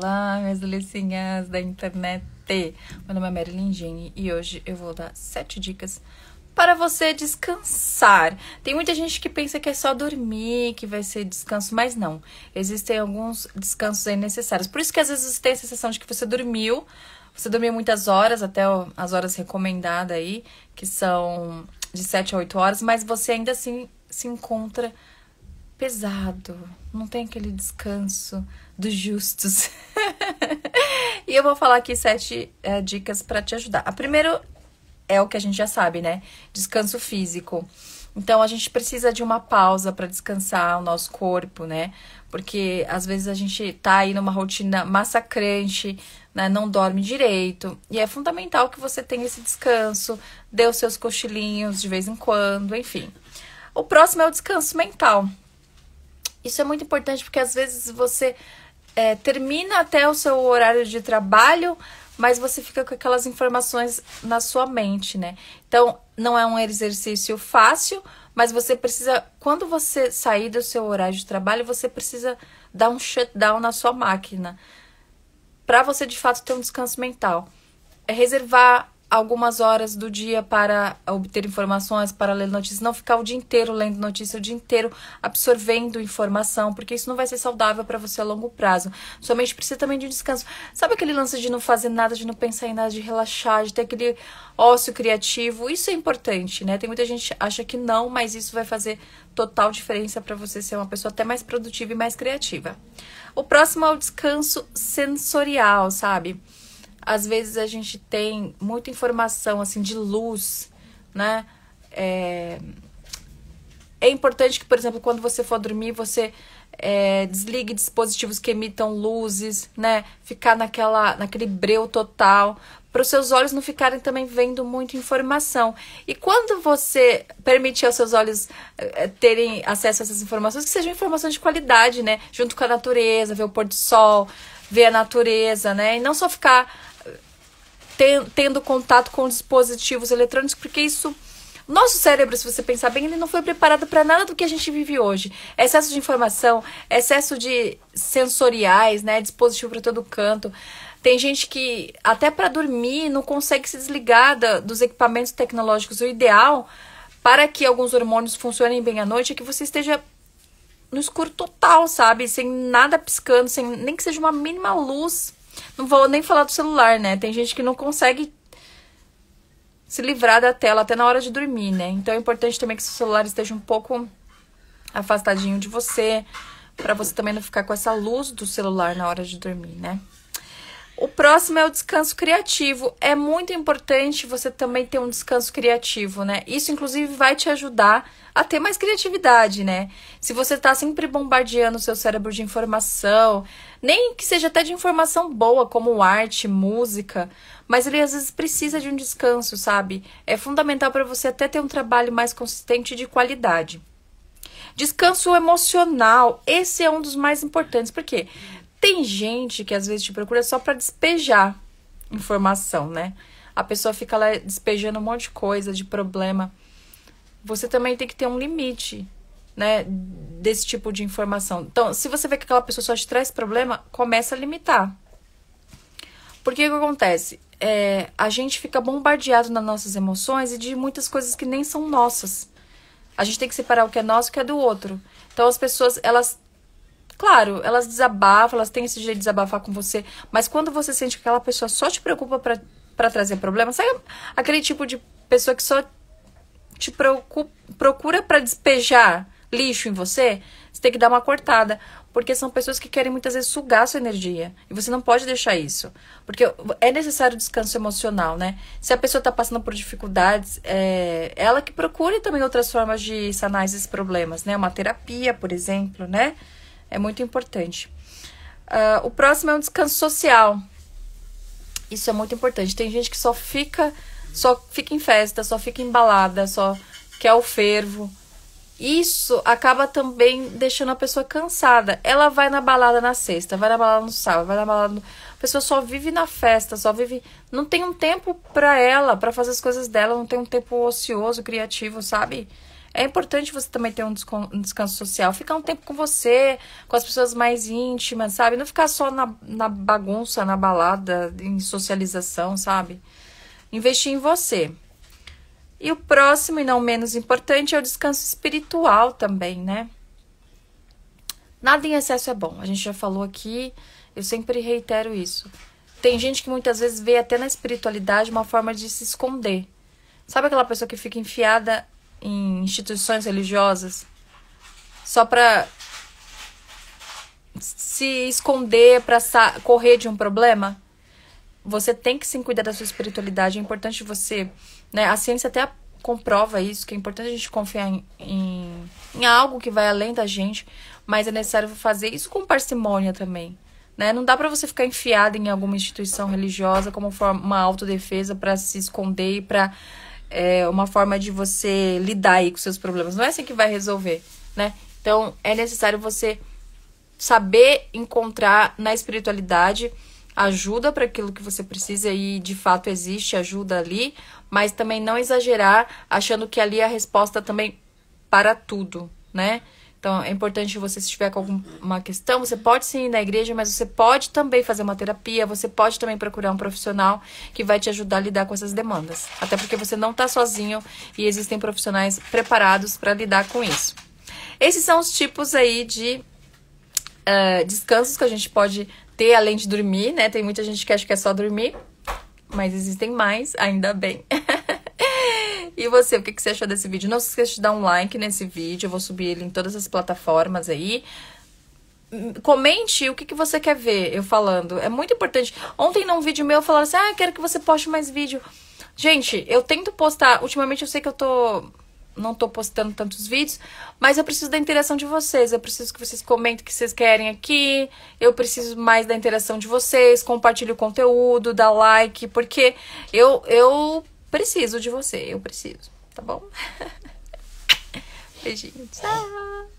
Olá, minhas delicinhas da internet! Meu nome é Marilyn Gini e hoje eu vou dar 7 dicas para você descansar. Tem muita gente que pensa que é só dormir, que vai ser descanso, mas não. Existem alguns descansos aí necessários. Por isso que às vezes tem a sensação de que você dormiu, você dormiu muitas horas, até as horas recomendadas aí, que são de 7 a 8 horas, mas você ainda assim se encontra pesado, não tem aquele descanso dos justos. e eu vou falar aqui sete é, dicas para te ajudar. A primeira é o que a gente já sabe, né? Descanso físico. Então a gente precisa de uma pausa para descansar o nosso corpo, né? Porque às vezes a gente tá aí numa rotina massacrante, né? Não dorme direito. E é fundamental que você tenha esse descanso, dê os seus cochilinhos de vez em quando, enfim. O próximo é o descanso mental. Isso é muito importante porque às vezes você é, termina até o seu horário de trabalho, mas você fica com aquelas informações na sua mente, né? Então, não é um exercício fácil, mas você precisa, quando você sair do seu horário de trabalho, você precisa dar um shutdown na sua máquina para você de fato ter um descanso mental. É reservar algumas horas do dia para obter informações, para ler notícias, não ficar o dia inteiro lendo notícia, o dia inteiro absorvendo informação, porque isso não vai ser saudável para você a longo prazo. Sua mente precisa também de um descanso. Sabe aquele lance de não fazer nada, de não pensar em nada, de relaxar, de ter aquele ócio criativo? Isso é importante, né? Tem muita gente que acha que não, mas isso vai fazer total diferença para você ser uma pessoa até mais produtiva e mais criativa. O próximo é o descanso sensorial, sabe? às vezes a gente tem muita informação assim de luz, né? É, é importante que, por exemplo, quando você for dormir, você é, desligue dispositivos que emitam luzes, né? Ficar naquela, naquele breu total, para os seus olhos não ficarem também vendo muita informação. E quando você permitir aos seus olhos é, terem acesso a essas informações, que sejam informações de qualidade, né? Junto com a natureza, ver o pôr do sol, ver a natureza, né? E não só ficar ten, tendo contato com dispositivos eletrônicos, porque isso. Nosso cérebro, se você pensar bem, ele não foi preparado para nada do que a gente vive hoje. Excesso de informação, excesso de sensoriais, né? Dispositivo para todo canto. Tem gente que até para dormir não consegue se desligar da, dos equipamentos tecnológicos. O ideal para que alguns hormônios funcionem bem à noite é que você esteja no escuro total, sabe? Sem nada piscando, sem nem que seja uma mínima luz. Não vou nem falar do celular, né? Tem gente que não consegue se livrar da tela até na hora de dormir, né? Então é importante também que seu celular esteja um pouco afastadinho de você, para você também não ficar com essa luz do celular na hora de dormir, né? O próximo é o descanso criativo. É muito importante você também ter um descanso criativo, né? Isso, inclusive, vai te ajudar a ter mais criatividade, né? Se você tá sempre bombardeando o seu cérebro de informação, nem que seja até de informação boa, como arte, música, mas ele às vezes precisa de um descanso, sabe? É fundamental para você até ter um trabalho mais consistente de qualidade. Descanso emocional, esse é um dos mais importantes, porque tem gente que às vezes te procura só para despejar informação, né? A pessoa fica lá despejando um monte de coisa, de problema. Você também tem que ter um limite, né, desse tipo de informação. Então, se você vê que aquela pessoa só te traz problema, começa a limitar. Porque o que acontece? É, a gente fica bombardeado nas nossas emoções e de muitas coisas que nem são nossas. A gente tem que separar o que é nosso e o que é do outro. Então as pessoas, elas Claro, elas desabafam, elas têm esse direito de desabafar com você, mas quando você sente que aquela pessoa só te preocupa para trazer problema, sabe é aquele tipo de pessoa que só te preocupa, procura para despejar lixo em você? Você tem que dar uma cortada, porque são pessoas que querem muitas vezes sugar sua energia. E você não pode deixar isso. Porque é necessário descanso emocional, né? Se a pessoa está passando por dificuldades, é ela que procure também outras formas de sanar esses problemas, né? Uma terapia, por exemplo, né? É muito importante. Uh, o próximo é um descanso social. Isso é muito importante. Tem gente que só fica, só fica em festa, só fica embalada, só quer o fervo. Isso acaba também deixando a pessoa cansada. Ela vai na balada na sexta, vai na balada no sábado, vai na balada no... A pessoa só vive na festa, só vive. Não tem um tempo para ela, para fazer as coisas dela, não tem um tempo ocioso, criativo, sabe? É importante você também ter um, descanso social, ficar um tempo com você, com as pessoas mais íntimas, sabe? Não ficar só na, na bagunça, na balada, em socialização, sabe? Investir em você. E o próximo, e não menos importante, é o descanso espiritual também, né? Nada em excesso é bom. A gente já falou aqui, eu sempre reitero isso. Tem gente que muitas vezes vê até na espiritualidade uma forma de se esconder. Sabe aquela pessoa que fica enfiada em instituições religiosas só para se esconder, para correr de um problema? Você tem que sim cuidar da sua espiritualidade. É importante você. Né? A ciência até comprova isso, que é importante a gente confiar em, em, em algo que vai além da gente, mas é necessário fazer isso com parcimônia também. Né? Não dá para você ficar enfiado em alguma instituição religiosa como forma uma autodefesa para se esconder e para é uma forma de você lidar aí com seus problemas. Não é assim que vai resolver, né? Então, é necessário você saber encontrar na espiritualidade ajuda para aquilo que você precisa e de fato existe ajuda ali, mas também não exagerar achando que ali é a resposta também para tudo, né? Então, é importante você, se tiver com alguma questão, você pode sim ir na igreja, mas você pode também fazer uma terapia, você pode também procurar um profissional que vai te ajudar a lidar com essas demandas. Até porque você não está sozinho e existem profissionais preparados para lidar com isso. Esses são os tipos aí de uh, descansos que a gente pode ter além de dormir, né? Tem muita gente que acha que é só dormir, mas existem mais, ainda bem. E você, o que, que você achou desse vídeo? Não se esqueça de dar um like nesse vídeo, eu vou subir ele em todas as plataformas aí hum, comente o que, que você quer ver eu falando. É muito importante. Ontem num vídeo meu falaram assim, ah, quero que você poste mais vídeo. Gente, eu tento postar. Ultimamente eu sei que eu tô. Não tô postando tantos vídeos, mas eu preciso da interação de vocês. Eu preciso que vocês comentem o que vocês querem aqui. Eu preciso mais da interação de vocês. Compartilhe o conteúdo, dá like, porque eu, eu preciso de você, eu preciso, tá bom? Beijinho, tchau!